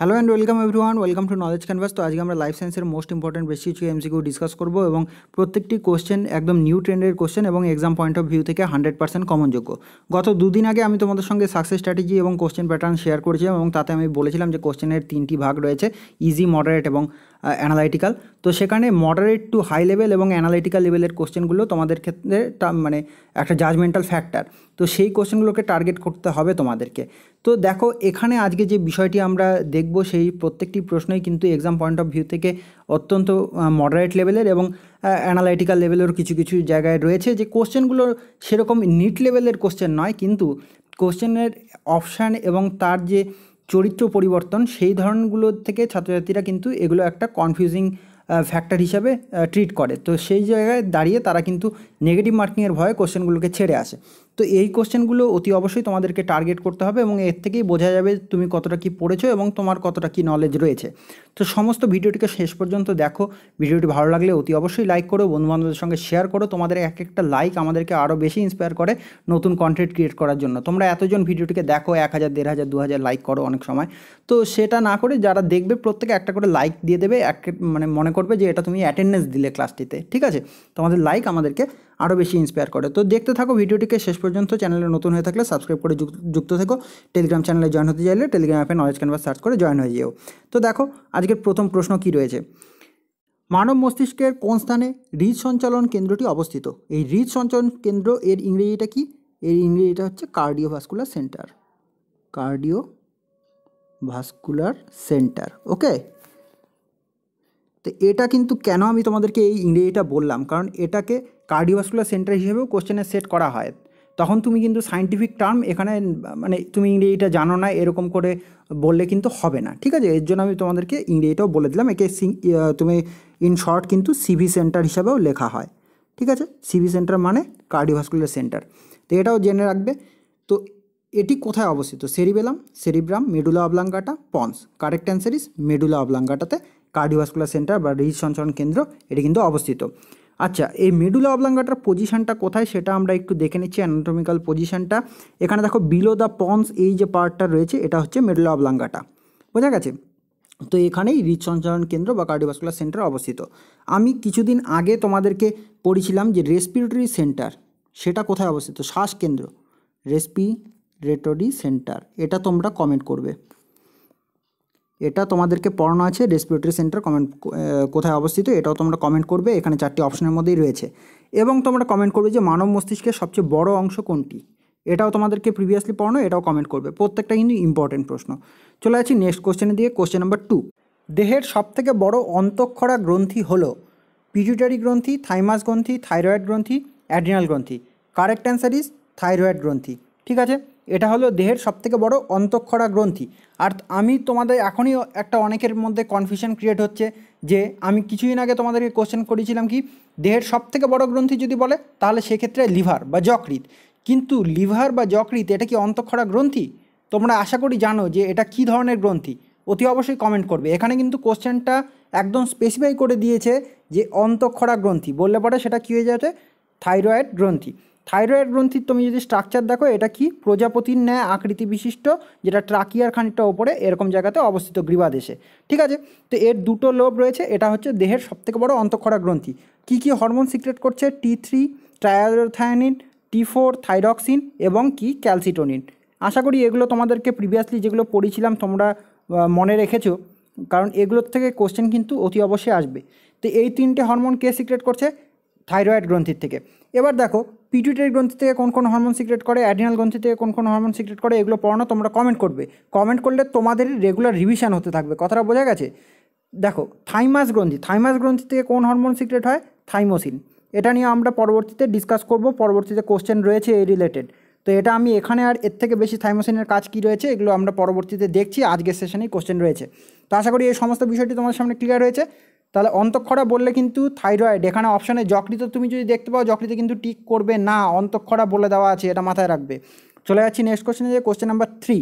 hello and welcome everyone welcome to Knowledge Canvas তো আজকে আমরা লাইফ সায়েন্সের মোস্ট ইম্পর্ট্যান্ট বেশ কিছু এমসিকিউ ডিসকাস করবো এবং প্রত্যেকটি কোশ্চেন একদম নিউ ট্রেন্ডের কোশ্চেন এবং এক্সাম পয়েন্ট অফ ভিউ থেকে হান্ড্রেড পার্সেন্ট কমনযোগ্য গত দুদিন আগে আমি তোমাদের সঙ্গে সাকসেস স্ট্র্যাটেজি এবং কোশ্চেন প্যাটার্ন শেয়ার করেছিলাম এবং তাতে আমি বলেছিলাম যে কোশ্চেনের তিনটি ভাগ রয়েছে ইজি মডারেট এবং অ্যানালাইটিক্যাল তো সেখানে মডারেট টু হাই লেভেল এবং অ্যানালাইটিক্যাল লেভেলের কোশ্চেনগুলো তোমাদের ক্ষেত্রে মানে একটা জাজমেন্টাল ফ্যাক্টর তো সেই কোশ্চেনগুলোকে টার্গেট করতে হবে তোমাদেরকে তো দেখো এখানে আজকে যে বিষয়টি আমরা দেখব সেই প্রত্যেকটি প্রশ্নই কিন্তু এক্সাম পয়েন্ট অফ ভিউ থেকে অত্যন্ত মডারেট লেভেলের এবং অ্যানালাইটিক্যাল লেভেলের কিছু কিছু জায়গায় রয়েছে যে কোশ্চেনগুলো সেরকম নিট লেভেলের কোশ্চেন নয় কিন্তু কোশ্চেনের অপশান এবং তার যে চরিত্র পরিবর্তন সেই ধরনগুলো থেকে ছাত্রছাত্রীরা কিন্তু এগুলো একটা কনফিউজিং ফ্যাক্টর হিসাবে ট্রিট করে তো সেই জায়গায় দাঁড়িয়ে তারা কিন্তু নেগেটিভ মার্কিংয়ের ভয়ে কোশ্চেনগুলোকে ছেড়ে আসে তো এই কোশ্চেনগুলো অতি অবশ্যই তোমাদেরকে টার্গেট করতে হবে এবং এর থেকেই বোঝা যাবে তুমি কতটা কি পড়েছো এবং তোমার কতটা কি নলেজ রয়েছে তো সমস্ত ভিডিওটিকে শেষ পর্যন্ত দেখো ভিডিওটি ভালো লাগলে অতি অবশ্যই লাইক করো বন্ধুবান্ধবদের সঙ্গে শেয়ার করো তোমাদের এক একটা লাইক আমাদেরকে আরও বেশি ইন্সপায়ার করে নতুন কন্টেন্ট ক্রিয়েট করার জন্য তোমরা এতজন ভিডিওটিকে দেখো এক হাজার দেড় হাজার দু হাজার লাইক করো অনেক সময় তো সেটা না করে যারা দেখবে প্রত্যেকে একটা করে লাইক দিয়ে দেবে এক মানে মনে করবে যে এটা তুমি অ্যাটেন্ডেন্স দিলে ক্লাসটিতে ঠিক আছে তোমাদের লাইক আমাদেরকে আরও বেশি ইন্সপায়ার করে তো দেখতে থাকো ভিডিওটিকে শেষ পর্যন্ত চ্যানেলে নতুন হয়ে থাকলে সাবস্ক্রাইব করে যুক্ত থেকো টেলিগ্রাম চ্যানেলে জয়েন হতে চাইলে টেলিগ্রাম অ্যাপে নলেজ ক্যানভাস সার্চ করে জয়েন হয়ে যেও তো দেখো আজকের প্রথম প্রশ্ন কি রয়েছে মানব মস্তিষ্কের কোন স্থানে হৃদ সঞ্চালন কেন্দ্রটি অবস্থিত এই হৃদ সঞ্চালন কেন্দ্র এর ইংরেজিটা কি এর ইংরেজিটা হচ্ছে vascular centre cardio vascular centre okay তো এটা কিন্তু কেন আমি তোমাদেরকে এই ইংরেজিটা বললাম কারণ এটাকে কার্ডিওভাস্কুলার সেন্টার হিসেবেও কোশ্চেনে সেট করা হয় তখন তুমি কিন্তু সাইন্টিফিক টার্ম এখানে মানে তুমি ইংরেজিটা জানো না এরকম করে বললে কিন্তু হবে না ঠিক আছে এর জন্য আমি তোমাদেরকে ইংরেজিটাও বলে দিলাম একে তুমি ইন শর্ট কিন্তু সিভি সেন্টার হিসাবেও লেখা হয় ঠিক আছে সিভি সেন্টার মানে কার্ডিওভাস্কুলার সেন্টার তো এটাও জেনে রাখবে তো এটি কোথায় অবস্থিত cerebellum cerebrum medulla oblongata pons correct answer is medulla অবলাঙ্গাটাতে কার্ডিওভাস্কুলার সেন্টার বা হৃদ সঞ্চরণ কেন্দ্র এটি কিন্তু অবস্থিত আচ্ছা এই মেডুলা অবলাঙ্গাটার পজিশানটা কোথায় সেটা আমরা একটু দেখে নিচ্ছি অ্যানাটমিক্যাল পজিশানটা এখানে দেখো বিলো দ্য পন্স এই যে পার্টটা রয়েছে এটা হচ্ছে মেডুলা অবলাঙ্গাটা বোঝা গেছে তো এখানেই হৃদ সঞ্চালন কেন্দ্র বা কার্ডিওভাস্কুলার সেন্টার অবস্থিত আমি কিছুদিন আগে তোমাদেরকে পড়েছিলাম যে রেসপিরেটরি সেন্টার সেটা কোথায় অবস্থিত শ্বাসকেন্দ্র রেসপিরেটরি সেন্টার এটা তোমরা কমেন্ট করবে এটা তোমাদেরকে পড়ানো আছে রেসপিরেটরি সেন্টার কমেন্ট কোথায় অবস্থিত এটাও তোমরা কমেন্ট করবে এখানে চারটি অপশনের মধ্যেই রয়েছে এবং তোমরা কমেন্ট করবে যে মানব মস্তিষ্কের সবচেয়ে বড় অংশ কোনটি এটাও তোমাদেরকে প্রিভিয়াসলি পড়ানো এটাও কমেন্ট করবে প্রত্যেকটা কিন্তু ইম্পর্টেন্ট প্রশ্ন চলে আসি নেক্সট কোশ্চেনের দিকে কোশ্চেন নাম্বার টু দেহের সবথেকে বড় অন্তঃক্ষরা গ্রন্থি হলো পিটুটারি গ্রন্থি থাইমাস গ্রন্থি থাইরয়েড গ্রন্থি অ্যাড্রিনাল গ্রন্থি কারেক্ট অ্যান্সার ইজ থাইরয়েড গ্রন্থি ঠিক আছে এটা হলো দেহের সবথেকে বড় অন্তঃক্ষরা গ্রন্থি আর আমি তোমাদের এখনই একটা অনেকের মধ্যে কনফিউশন ক্রিয়েট হচ্ছে যে আমি কিছুদিন আগে তোমাদেরকে কোশ্চেন করেছিলাম কি দেহের সবথেকে বড় গ্রন্থি যদি বলে তাহলে সেক্ষেত্রে লিভার বা যকৃত কিন্তু লিভার বা যকৃত এটা কি অন্তঃক্ষরা গ্রন্থি তোমরা আশা করি জানো যে এটা কি ধরনের গ্রন্থি অতি অবশ্যই কমেন্ট করবে এখানে কিন্তু কোশ্চেনটা একদম স্পেসিফাই করে দিয়েছে যে অন্তঃক্ষরা গ্রন্থি বললে পরে সেটা কী হয়ে যাচ্ছে থাইরয়েড গ্রন্থি থাইরয়েড গ্রন্থির তুমি যদি স্ট্রাকচার দেখো এটা কি প্রজাপতির ন্যায় আকৃতি বিশিষ্ট যেটা ট্রাকিয়ার খানিকটা ওপরে এরকম জায়গাতে অবস্থিত গ্রীবাদেশে ঠিক আছে তো এর দুটো লোভ রয়েছে এটা হচ্ছে দেহের সবথেকে বড় অন্তঃক্ষরা গ্রন্থি কি কি হরমোন সিক্রেট করছে T three triiodothyronine T four thyroxine এবং কি ক্যালসিটোনিন আশা করি এগুলো তোমাদেরকে প্রিভিয়াসলি যেগুলো পড়েছিলাম তোমরা মনে রেখেছো কারণ এগুলোর থেকে কোশ্চেন কিন্তু অতি অবশ্যই আসবে তো এই তিনটে হরমোন কে সিক্রেট করছে থাইরয়েড গ্রন্থির থেকে এবার দেখো পিটুইটারি গ্রন্থি থেকে কোন কোন হরমোন সিক্রেট করে অ্যাডিনাল গ্রন্থি থেকে কোন কোন হরমোন সিক্রেট করে এগুলো পড়ানো তোমরা কমেন্ট করবে কমেন্ট করলে তোমাদের রেগুলার রিভিশন হতে থাকবে কথাটা বোঝা গেছে দেখো থাইমাস গ্রন্থি থাইমাস গ্রন্থি থেকে কোন হরমোন সিক্রেট হয় থাইমোসিন এটা নিয়ে আমরা পরবর্তীতে ডিসকাস করব পরবর্তীতে কোশ্চেন রয়েছে এই রিলেটেড তো এটা আমি এখানে আর এর থেকে বেশি থাইমোসিনের কাজ কি রয়েছে এগুলো আমরা পরবর্তীতে দেখছি আজকের সেশনেই কোশ্চেন রয়েছে তো আশা করি এই সমস্ত বিষয়টি তোমাদের সামনে ক্লিয়ার রয়েছে তাহলে অন্তঃক্ষরা বললে কিন্তু থাইরয়েড এখানে অপশানে যকৃত তুমি যদি দেখতে পাও যকৃতে কিন্তু টিক করবে না অন্তঃক্ষরা বলে দেওয়া আছে এটা মাথায় রাখবে চলে যাচ্ছি নেক্সট কোশ্চেনে যে কোশ্চেন নাম্বার থ্রি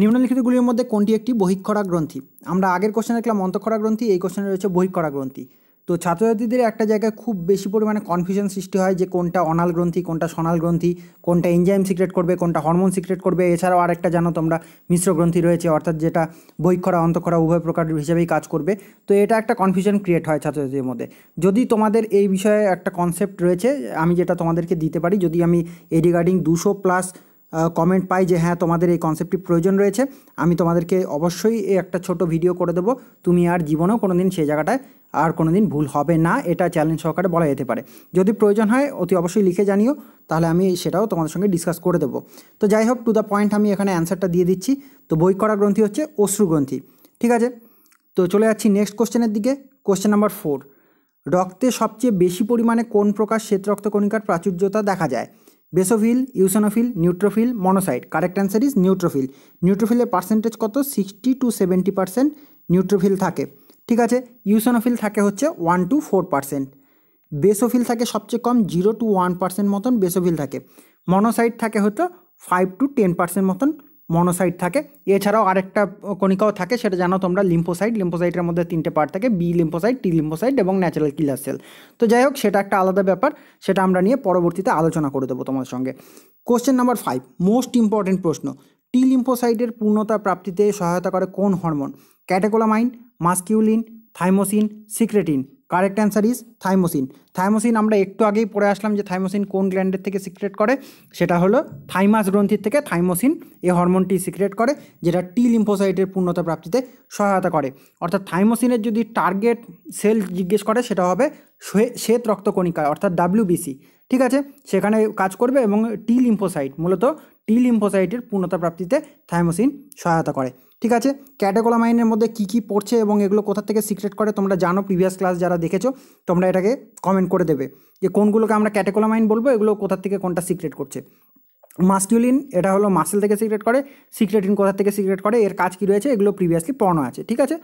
নিম্নলিখিতগুলির মধ্যে কোনটি একটি বহিক্ষরা গ্রন্থি আমরা আগের কোশ্চেন দেখলাম অন্তঃক্ষরা গ্রন্থি এই কোশ্চেনে রয়েছে বহিক্ষরা গ্রন্থি তো ছাত্রছাত্রীদের একটা জায়গায় খুব বেশি পরিমাণে কনফিউশন সৃষ্টি হয় যে কোনটা অনাল গ্রন্থি কোনটা সোনাল গ্রন্থি কোনটা এনজাইম সিক্রেট করবে কোনটা হরমোন সিক্রেট করবে এছাড়াও আরেকটা জানো তোমরা মিশ্র গ্রন্থি রয়েছে অর্থাৎ যেটা বৈক্ষরা অন্তঃক্ষরা উভয় প্রকার হিসেবেই কাজ করবে তো এটা একটা কনফিউশন ক্রিয়েট হয় ছাত্রছাত্রীদের মধ্যে যদি তোমাদের এই বিষয়ে একটা কনসেপ্ট রয়েছে আমি যেটা তোমাদেরকে দিতে পারি যদি আমি এই রিগার্ডিং দুশো প্লাস কমেন্ট পাই যে হ্যাঁ তোমাদের এই কনসেপ্টটি প্রয়োজন রয়েছে আমি তোমাদেরকে অবশ্যই একটা ছোট ভিডিও করে দেবো তুমি আর জীবনেও কোনো দিন সেই জায়গাটায় আর কোনো দিন ভুল হবে না এটা চ্যালেঞ্জ সহকারে বলা যেতে পারে যদি প্রয়োজন হয় অতি অবশ্যই লিখে জানিও তাহলে আমি সেটাও তোমাদের সঙ্গে ডিসকাস করে দেবো তো যাই হোক টু দ্য পয়েন্ট আমি এখানে অ্যান্সারটা দিয়ে দিচ্ছি তো বই করা গ্রন্থি হচ্ছে অশ্রুগ্রন্থি ঠিক আছে তো চলে যাচ্ছি নেক্সট কোশ্চেনের দিকে কোশ্চেন নাম্বার ফোর রক্তে সবচেয়ে বেশি পরিমাণে কোন প্রকার শ্বেত রক্তকণিকার প্রাচুর্যতা দেখা যায় basophil eosinophil neutrophil monocyte correct answer is neutrophil নিউট্রোফিলের পার্সেন্টেজ কত sixty to seventy percent neutrophil থাকে ঠিক আছে ইউসেনোফিল থাকে হচ্ছে one to four percent basophil থাকে সবচেয়ে কম জিরো টু ওয়ান পার্সেন্ট মতন বেসোফিল থাকে মনোসাইড থাকে হচ্ছে ফাইভ টু টেন পার্সেন্ট মতন মনোসাইট থাকে এছাড়াও আরেকটা কণিকাও থাকে সেটা জানো তোমরা লিম্ফোসাইট লিম্ফোসাইটের মধ্যে তিনটে পার্ট থাকে বি লিম্ফোসাইট টি লিম্পোসাইট এবং ন্যাচারাল কিলার সেল তো যাই হোক সেটা একটা আলাদা ব্যাপার সেটা আমরা নিয়ে পরবর্তীতে আলোচনা করে দেবো তোমার সঙ্গে question number five most important প্রশ্ন টি লিম্ফোসাইটের পূর্ণতা প্রাপ্তিতে সহায়তা করে কোন hormone catecholamine masculine thymosin secretin correct answer is thymosin thymosin আমরা একটু আগেই পড়ে আসলাম যে থাইমোসিন কোন গ্ল্যান্ডের থেকে সিক্রেট করে সেটা হলো থাইমাস গ্রন্থির থেকে থাইমোসিন এ হরমোনটি সিক্রেট করে যেটা টি লিম্ফোসাইটের পূর্ণতা প্রাপ্তিতে সহায়তা করে অর্থাৎ থাইমোসিনের যদি টার্গেট সেল জিজ্ঞেস করে সেটা হবে শ্বেত রক্তকণিকা অর্থাৎ ডাব্লিউবিসি ঠিক আছে সেখানে কাজ করবে এবং টি লিম্ফোসাইট মূলত টি লিম্ফোসাইটের পূর্ণতা প্রাপ্তিতে থাইমোসিন সহায়তা করে ঠিক আছে ক্যাটাকোলামাইনের মধ্যে কি কি পড়ছে এবং এগুলো কোথা থেকে সিক্রেট করে তোমরা জানো প্রিভিয়াস ক্লাস যারা দেখেছো তোমরা এটাকে কমেন্ট করে দেবে যে কোনগুলোকে আমরা মাইন বলবো এগুলো কোথা থেকে কোনটা সিক্রেট করছে মাস্কিউলিন এটা হলো মাসেল থেকে সিক্রেট করে সিক্রেটিন কোথা থেকে সিক্রেট করে এর কাজ কী রয়েছে এগুলো প্রিভিয়াসলি পড়ানো আছে ঠিক আছে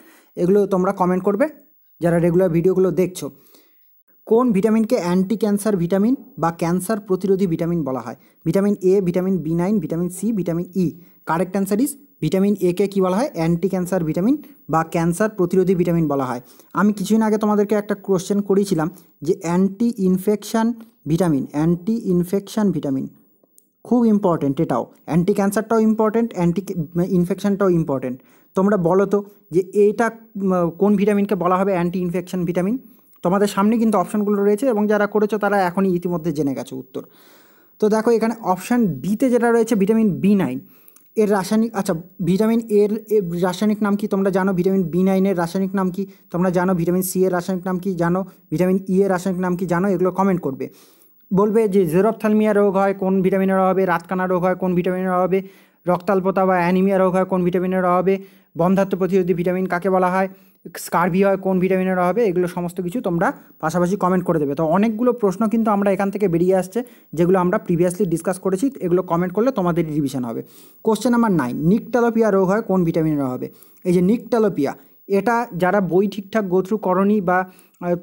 এগুলো তোমরা কমেন্ট করবে যারা রেগুলার ভিডিওগুলো দেখছো কোন ভিটামিনকে অ্যান্টি ক্যান্সার ভিটামিন বা ক্যান্সার প্রতিরোধী ভিটামিন বলা হয় vitamin A vitamin B nine vitamin C vitamin E correct answer is vitamin A কে কী বলা হয় অ্যান্টি ক্যান্সার ভিটামিন বা ক্যান্সার প্রতিরোধী ভিটামিন বলা হয় আমি কিছুদিন আগে তোমাদেরকে একটা কোয়েশ্চেন করেছিলাম যে anti infection vitamin anti infection vitamin খুব ইম্পর্টেন্ট এটাও অ্যান্টি ক্যান্সারটাও ইম্পর্টেন্ট অ্যান্টি ইনফেকশানটাও ইম্পর্টেন্ট তোমরা বলো তো যে এইটা কোন ভিটামিনকে বলা হবে অ্যান্টি ইনফেকশান ভিটামিন তোমাদের সামনে কিন্তু অপশানগুলো রয়েছে এবং যারা করেছো তারা এখনই ইতিমধ্যে জেনে গেছে উত্তর তো দেখো এখানে অপশান বিতে যেটা রয়েছে ভিটামিন বি নাইন এর রাসায়নিক আচ্ছা ভিটামিন এর রাসায়নিক নাম কি তোমরা জানো ভিটামিন বি নাইনের রাসায়নিক নাম কি তোমরা জানো ভিটামিন সি এর রাসায়নিক নাম কি জানো ভিটামিন ই এর রাসায়নিক নাম কি জানো এগুলো কমেন্ট করবে বলবে যে জেরপথালমিয়া রোগ হয় কোন ভিটামিনের অভাবে রাতকানা রোগ হয় কোন ভিটামিনের অভাবে রক্তাল্পতা বা অ্যানিমিয়া রোগ হয় কোন ভিটামিনের অভাবে বন্ধাত্ম প্রতিরোধী ভিটামিন কাকে বলা হয় স্কারভি হয় কোন ভিটামিনের হবে এগুলো সমস্ত কিছু তোমরা পাশাপাশি কমেন্ট করে দেবে তো অনেকগুলো প্রশ্ন কিন্তু আমরা এখান থেকে বেরিয়ে আসছে যেগুলো আমরা প্রিভিয়াসলি ডিসকাস করেছি এগুলো কমেন্ট করলে তোমাদের রিভিশন হবে কোশ্চেন নাম্বার নাইন নিকটালোপিয়া রোগ হয় কোন ভিটামিনের হবে এই যে নিকটালোপিয়া এটা যারা বই ঠিকঠাক গোথ্রু করি বা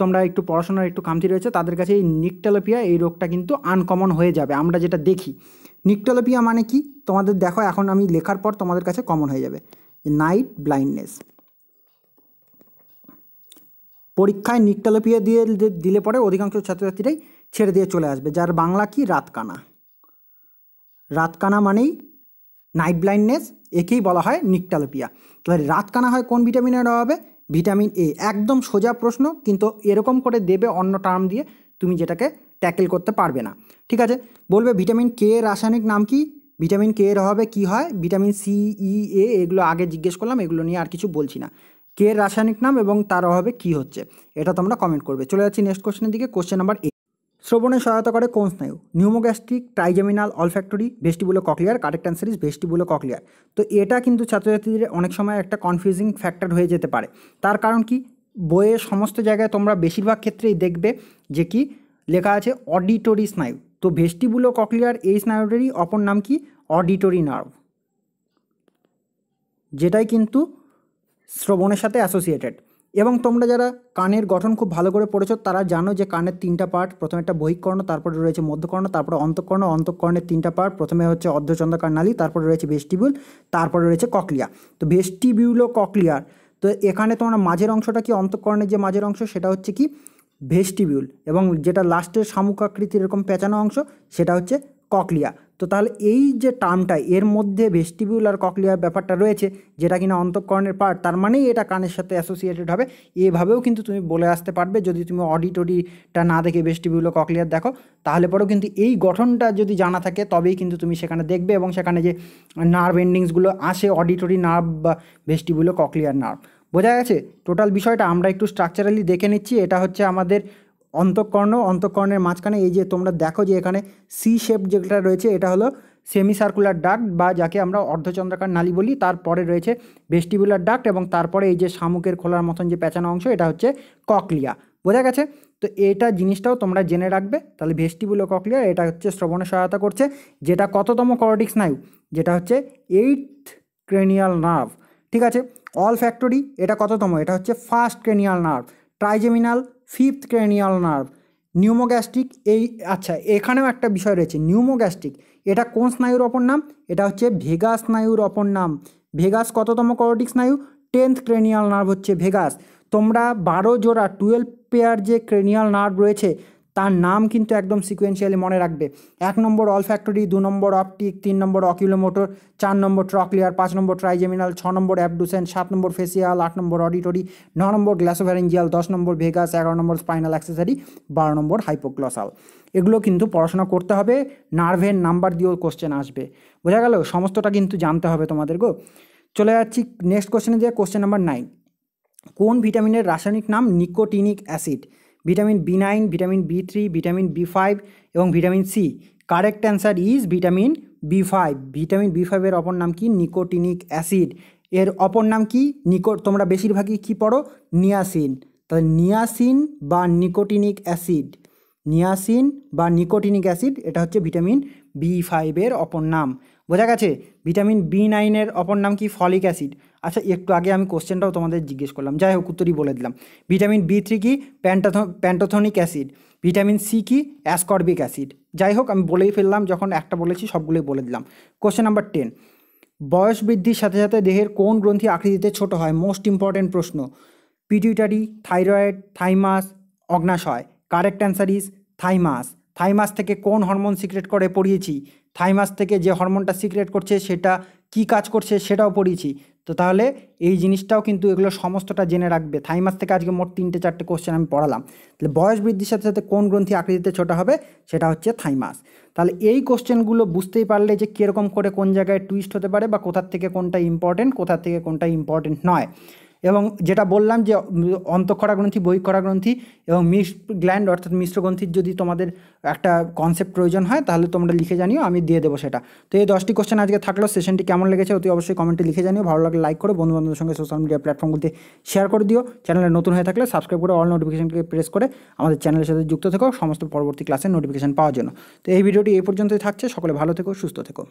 তোমরা একটু পড়াশোনার একটু খামতি রয়েছে তাদের কাছে এই নিকটালোপিয়া এই রোগটা কিন্তু আনকমন হয়ে যাবে আমরা যেটা দেখি নিকটালোপিয়া মানে কি তোমাদের দেখো এখন আমি লেখার পর তোমাদের কাছে কমন হয়ে যাবে নাইট ব্লাইন্ডনেস পরীক্ষায় নিকটালপিয়ে দিয়ে দিলে পরে অধিকাংশ ছাত্রছাত্রীরাই ছেড়ে দিয়ে চলে আসবে যার বাংলা কি রাতকানা রাতকানা মানেই নাইট ব্লাইন্ডনেস একেই বলা হয় নিকটালপিয়া তাহলে রাতকানা হয় কোন ভিটামিনের অভাবে ভিটামিন এ একদম সোজা প্রশ্ন কিন্তু এরকম করে দেবে অন্য টার্ম দিয়ে তুমি যেটাকে ট্যাকেল করতে পারবে না ঠিক আছে বলবে ভিটামিন কে রাসায়নিক নাম কি ভিটামিন কে এর অভাবে কী হয় ভিটামিন সি ই এ এগুলো আগে জিজ্ঞেস করলাম এগুলো নিয়ে আর কিছু বলছি না কে রাসায়নিক নাম এবং তার অভাবে কি হচ্ছে এটা তোমরা কমেন্ট করবে চলে যাচ্ছি নেক্সট কোশ্চেনের দিকে কোশ্চেন নাম্বার এইট শ্রবণে সহায়তা করে কোন স্নায়ু pneumogastric trigeminal olfactory vestibulocochlear correct answer is vestibulocochlear তো এটা কিন্তু ছাত্রছাত্রীদের অনেক সময় একটা কনফিউজিং ফ্যাক্টর হয়ে যেতে পারে তার কারণ কি বইয়ের সমস্ত জায়গায় তোমরা বেশিরভাগ ক্ষেত্রেই দেখবে যে কি লেখা আছে অডিটরি স্নায়ু তো ভেস্টিবুলো ককলিয়ার এই স্নায়ুটারই অপর নাম কি অডিটরি নার্ভ যেটাই কিন্তু শ্রবণের সাথে অ্যাসোসিয়েটেড এবং তোমরা যারা কানের গঠন খুব ভালো করে পড়েছো তারা জানো যে কানের তিনটা পার্ট প্রথমে একটা বহিকর্ণ তারপরে রয়েছে মধ্যকর্ণ তারপরে অন্তঃকর্ণ অন্তঃকর্ণের তিনটা পার্ট প্রথমে হচ্ছে অর্ধচন্দ্রকার নালী তারপরে রয়েছে ভেস্টিবিউল তারপরে রয়েছে ককলিয়া তো ও ককলিয়ার তো এখানে তোমরা মাঝের অংশটা কি অন্তঃকর্ণের যে মাঝের অংশ সেটা হচ্ছে কি ভেস্টিবিউল এবং যেটা লাস্টের শামুক আকৃতির এরকম পেঁচানো অংশ সেটা হচ্ছে ককলিয়া তো তাহলে এই যে টার্মটা এর মধ্যে আর ককলিয়ার ব্যাপারটা রয়েছে যেটা কিনা অন্তঃকরণের পার্ট তার মানেই এটা কানের সাথে অ্যাসোসিয়েটেড হবে এভাবেও কিন্তু তুমি বলে আসতে পারবে যদি তুমি অডিটরিটা না দেখে ভেস্টিবিউলার ককলিয়ার দেখো তাহলে পরেও কিন্তু এই গঠনটা যদি জানা থাকে তবেই কিন্তু তুমি সেখানে দেখবে এবং সেখানে যে নার্ভ এন্ডিংসগুলো আসে অডিটরি নার্ভ বা ভেস্টিবিউলো ককলিয়ার নার্ভ বোঝা গেছে টোটাল বিষয়টা আমরা একটু স্ট্রাকচারালি দেখে নিচ্ছি এটা হচ্ছে আমাদের অন্তঃকর্ণ অন্তঃকর্ণের মাঝখানে এই যে তোমরা দেখো যে এখানে সি শেপ যেটা রয়েছে এটা হলো সেমি সার্কুলার ডাক বা যাকে আমরা অর্ধচন্দ্রাকার নালি বলি তারপরে রয়েছে ভেস্টিবুলার ডাক এবং তারপরে এই যে শামুকের খোলার মতন যে পেঁচানো অংশ এটা হচ্ছে ককলিয়া বোঝা গেছে তো এটা জিনিসটাও তোমরা জেনে রাখবে তাহলে ও ককলিয়া এটা হচ্ছে শ্রবণে সহায়তা করছে যেটা কততম করডিক স্নায়ু যেটা হচ্ছে এইট ক্রেনিয়াল নার্ভ ঠিক আছে অল ফ্যাক্টরি এটা কততম এটা হচ্ছে first cranial nerve trigeminal fifth cranial nerve pneumogastric এই আচ্ছা এখানেও একটা বিষয় রয়েছে নিউমোগ্যাস্ট্রিক এটা কোন স্নায়ুর অপর নাম এটা হচ্ছে ভেগাস স্নায়ুর অপর নাম ভেগাস কততম করোটিক স্নায়ু টেন্থ ক্রেনিয়াল নার্ভ হচ্ছে ভেগাস তোমরা বারো জোড়া টুয়েলভ পেয়ার যে ক্রেনিয়াল নার্ভ রয়েছে তার নাম কিন্তু একদম সিকুয়েন্সিয়ালি মনে রাখবে এক নম্বর অল ফ্যাক্টরি দু নম্বর অপটিক তিন নম্বর মোটর চার নম্বর ট্রকলিয়ার পাঁচ নম্বর ট্রাইজেমিনাল ছ নম্বর অ্যাবডুসেন সাত নম্বর ফেসিয়াল আট নম্বর অডিটরি ন নম্বর গ্ল্যাসোভ্যারেঞ্জিয়াল দশ নম্বর ভেগাস এগারো নম্বর স্পাইনাল অ্যাক্সেসারি বারো নম্বর হাইপোক্লসাল এগুলো কিন্তু পড়াশোনা করতে হবে নার্ভের নাম্বার দিয়েও কোশ্চেন আসবে বোঝা গেল সমস্তটা কিন্তু জানতে হবে তোমাদের গো চলে যাচ্ছি নেক্সট কোশ্চেনে যে কোশ্চেন নাম্বার নাইন কোন ভিটামিনের রাসায়নিক নাম nicotinic acid vitamin B nine vitamin B three vitamin B five এবং vitamin C correct answer is vitamin B five vitamin B ফাইভের অপর নাম কি নিকোটিনিক অ্যাসিড এর অপর নাম কি নিকো তোমরা বেশিরভাগই কি পড়ো নিয়াসিন তাহলে নিয়াসিন বা নিকোটিনিক অ্যাসিড নিয়াসিন বা নিকোটিনিক অ্যাসিড এটা হচ্ছে ভিটামিন বি ফাইভের অপর নাম বোঝা গেছে ভিটামিন বি নাইনের অপর নাম কি ফলিক অ্যাসিড আচ্ছা একটু আগে আমি কোশ্চেনটাও তোমাদের জিজ্ঞেস করলাম যাই হোক উত্তরই বলে দিলাম ভিটামিন বি থ্রি কি প্যান্টাথ প্যান্টোথনিক অ্যাসিড ভিটামিন সি কি অ্যাসকর্বিক অ্যাসিড যাই হোক আমি বলেই ফেললাম যখন একটা বলেছি সবগুলোই বলে দিলাম কোশ্চেন নাম্বার টেন বয়স বৃদ্ধির সাথে সাথে দেহের কোন গ্রন্থি আকৃতিতে ছোট হয় মোস্ট ইম্পর্টেন্ট প্রশ্ন পিটিউটারি থাইরয়েড থাইমাস অগ্নাশয় correct answer is thymus thymus থেকে কোন হরমোন সিক্রেট করে পড়িয়েছি থাইমাস থেকে যে হরমোনটা সিক্রেট করছে সেটা কি কাজ করছে সেটাও পড়িয়েছি তো তাহলে এই জিনিসটাও কিন্তু এগুলো সমস্তটা জেনে রাখবে থাইমাস থেকে আজকে মোট তিনটে চারটে কোশ্চেন আমি পড়ালাম তাহলে বয়স বৃদ্ধির সাথে সাথে কোন গ্রন্থি আকৃতিতে ছোট হবে সেটা হচ্ছে থাইমাস তাহলে এই কোশ্চেনগুলো বুঝতেই পারলে যে কীরকম করে কোন জায়গায় টুইস্ট হতে পারে বা কোথার থেকে কোনটা ইম্পর্টেন্ট কোথার থেকে কোনটা ইম্পর্টেন্ট নয় এবং যেটা বললাম যে অন্তঃক্ষরা গ্রন্থি বহিক্ষরা গ্রন্থি এবং মিস গ্ল্যান্ড অর্থাৎ মিশ্র গ্রন্থির যদি তোমাদের একটা কনসেপ্ট প্রয়োজন হয় তাহলে তোমরা লিখে জানিও আমি দিয়ে দেবো সেটা তো এই দশটি কোশ্চেন আজকে থাকলো সেশনটি কেমন লেগেছে অতি অবশ্যই কমেন্টে লিখে জানিও ভালো লাগলে লাইক করো বন্ধু বান্ধবদের সঙ্গে সোশ্যাল মিডিয়া প্ল্যাটফর্মগুলিতে শেয়ার করে দিও চ্যানেলে নতুন হয়ে থাকলে সাবস্ক্রাইব করে অল নোটিফিকেশনকে প্রেস করে আমাদের চ্যানেলের সাথে যুক্ত থেকো সমস্ত পরবর্তী ক্লাসের নোটিফিকেশন পাওয়ার জন্য তো এই ভিডিওটি এই পর্যন্তই থাকছে সকলে ভালো থেকো সুস্থ থেকো